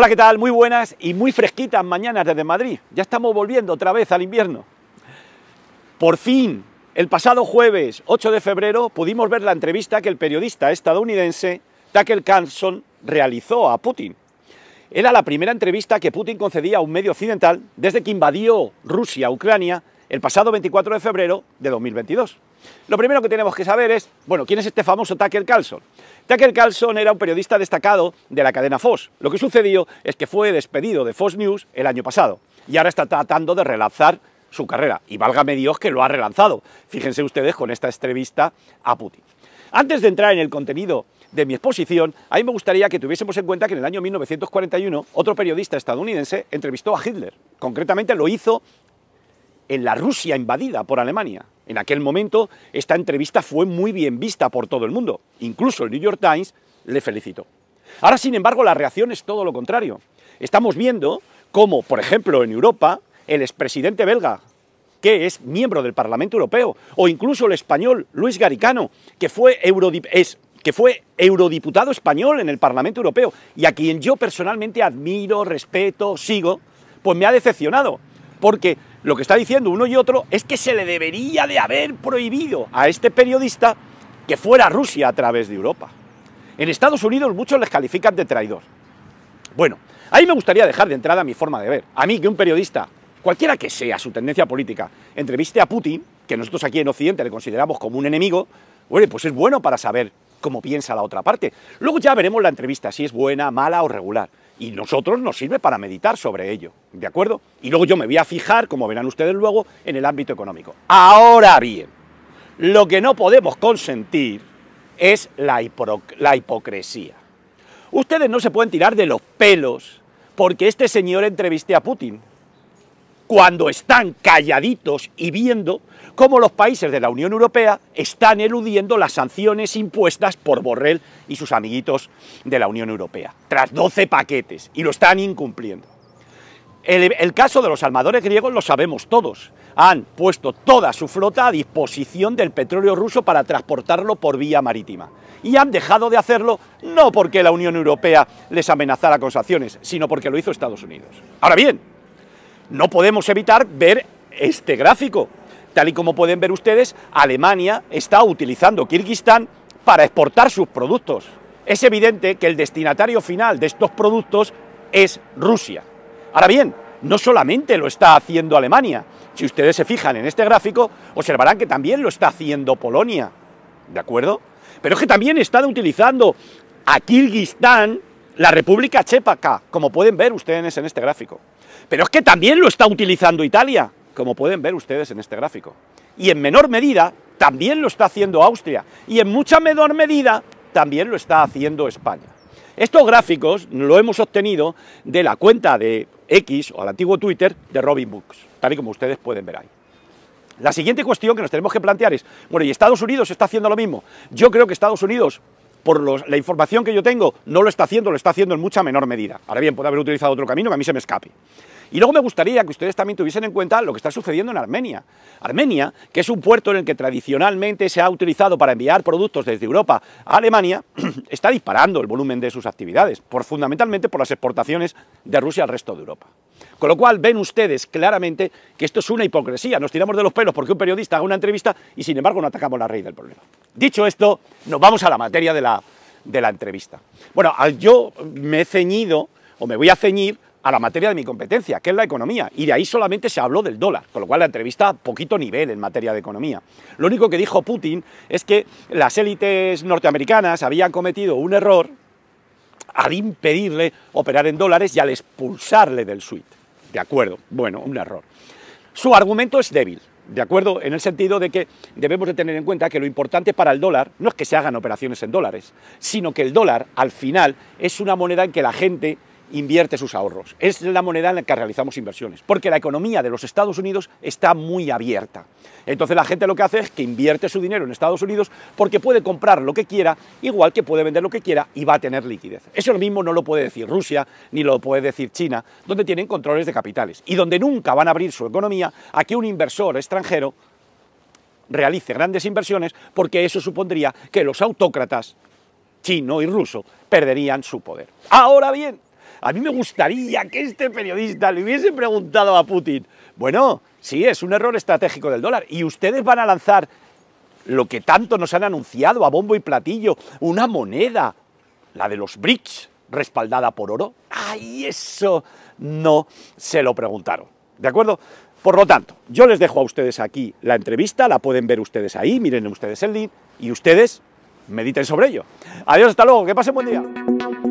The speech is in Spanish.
Hola, ¿qué tal? Muy buenas y muy fresquitas mañanas desde Madrid. Ya estamos volviendo otra vez al invierno. Por fin, el pasado jueves 8 de febrero pudimos ver la entrevista que el periodista estadounidense Tucker Carlson realizó a Putin. Era la primera entrevista que Putin concedía a un medio occidental desde que invadió Rusia, Ucrania el pasado 24 de febrero de 2022. Lo primero que tenemos que saber es, bueno, ¿quién es este famoso Tucker Carlson? Tucker Carlson era un periodista destacado de la cadena Fox. Lo que sucedió es que fue despedido de Fox News el año pasado y ahora está tratando de relanzar su carrera. Y válgame Dios que lo ha relanzado. Fíjense ustedes con esta entrevista a Putin. Antes de entrar en el contenido de mi exposición, a mí me gustaría que tuviésemos en cuenta que en el año 1941 otro periodista estadounidense entrevistó a Hitler. Concretamente lo hizo en la Rusia invadida por Alemania. En aquel momento esta entrevista fue muy bien vista por todo el mundo. Incluso el New York Times le felicitó. Ahora, sin embargo, la reacción es todo lo contrario. Estamos viendo cómo, por ejemplo, en Europa, el expresidente belga, que es miembro del Parlamento Europeo, o incluso el español Luis Garicano, que fue, que fue eurodiputado español en el Parlamento Europeo, y a quien yo personalmente admiro, respeto, sigo, pues me ha decepcionado, porque lo que está diciendo uno y otro es que se le debería de haber prohibido a este periodista que fuera a Rusia a través de Europa. En Estados Unidos muchos les califican de traidor. Bueno, ahí me gustaría dejar de entrada mi forma de ver. A mí que un periodista, cualquiera que sea su tendencia política, entreviste a Putin, que nosotros aquí en Occidente le consideramos como un enemigo, bueno, pues es bueno para saber cómo piensa la otra parte. Luego ya veremos la entrevista, si es buena, mala o regular y nosotros nos sirve para meditar sobre ello, ¿de acuerdo? Y luego yo me voy a fijar, como verán ustedes luego, en el ámbito económico. Ahora bien, lo que no podemos consentir es la, la hipocresía. Ustedes no se pueden tirar de los pelos porque este señor entreviste a Putin, cuando están calladitos y viendo cómo los países de la Unión Europea están eludiendo las sanciones impuestas por Borrell y sus amiguitos de la Unión Europea, tras 12 paquetes, y lo están incumpliendo. El, el, caso de los armadores griegos lo sabemos todos. Han puesto toda su flota a disposición del petróleo ruso para transportarlo por vía marítima. Y han dejado de hacerlo no porque la Unión Europea les amenazara con sanciones, sino porque lo hizo Estados Unidos. Ahora bien, no podemos evitar ver este gráfico Tal y como pueden ver ustedes, Alemania está utilizando Kirguistán para exportar sus productos. Es evidente que el destinatario final de estos productos es Rusia. Ahora bien, no solamente lo está haciendo Alemania, si ustedes se fijan en este gráfico, observarán que también lo está haciendo Polonia, ¿de acuerdo? Pero es que también están utilizando a Kirguistán la República Chepaca, como pueden ver ustedes en este gráfico. Pero es que también lo está utilizando Italia, como pueden ver ustedes en este gráfico. Y en menor medida también lo está haciendo Austria, y en mucha menor medida también lo está haciendo España. Estos gráficos lo hemos obtenido de la cuenta de X, o al antiguo Twitter, de Robin Books, tal y como ustedes pueden ver ahí. La siguiente cuestión que nos tenemos que plantear es, bueno, ¿y Estados Unidos está haciendo lo mismo? Yo creo que Estados Unidos, por la información que yo tengo, no lo está haciendo, lo está haciendo en mucha menor medida. Ahora bien, puede haber utilizado otro camino que a mí se me escape. Y luego me gustaría que ustedes también tuviesen en cuenta lo que está sucediendo en Armenia. Armenia, que es un puerto en el que tradicionalmente se ha utilizado para enviar productos desde Europa a Alemania, está disparando el volumen de sus actividades, por, fundamentalmente por las exportaciones de Rusia al resto de Europa. Con lo cual ven ustedes claramente que esto es una hipocresía. Nos tiramos de los pelos porque un periodista haga una entrevista y sin embargo no atacamos la raíz del problema. Dicho esto, nos vamos a la materia de la, de la entrevista. Bueno, yo me he ceñido, o me voy a ceñir, a la materia de mi competencia, que es la economía, y de ahí solamente se habló del dólar, con lo cual la entrevista a poquito nivel en materia de economía. Lo único que dijo Putin es que las élites norteamericanas habían cometido un error al impedirle operar en dólares y al expulsarle del suite. De acuerdo, bueno, un error. Su argumento es débil, ¿De acuerdo? En el sentido de que debemos de tener en cuenta que lo importante para el dólar no es que se hagan operaciones en dólares, sino que el dólar al final es una moneda en que la gente invierte sus ahorros. Es la moneda en la que realizamos inversiones, porque la economía de los Estados Unidos está muy abierta. Entonces la gente lo que hace es que invierte su dinero en Estados Unidos porque puede comprar lo que quiera, igual que puede vender lo que quiera y va a tener liquidez. Eso mismo no lo puede decir Rusia, ni lo puede decir China, donde tienen controles de capitales y donde nunca van a abrir su economía a que un inversor extranjero realice grandes inversiones porque eso supondría que los autócratas chino y ruso perderían su poder. Ahora bien, a mí me gustaría que este periodista le hubiese preguntado a Putin, bueno, sí, es un error estratégico del dólar y ustedes van a lanzar lo que tanto nos han anunciado a bombo y platillo, una moneda, la de los BRICS, respaldada por oro. ¡Ay, eso! No se lo preguntaron. ¿De acuerdo? Por lo tanto, yo les dejo a ustedes aquí la entrevista, la pueden ver ustedes ahí, miren ustedes el link y ustedes mediten sobre ello. Adiós, hasta luego, que pasen buen día.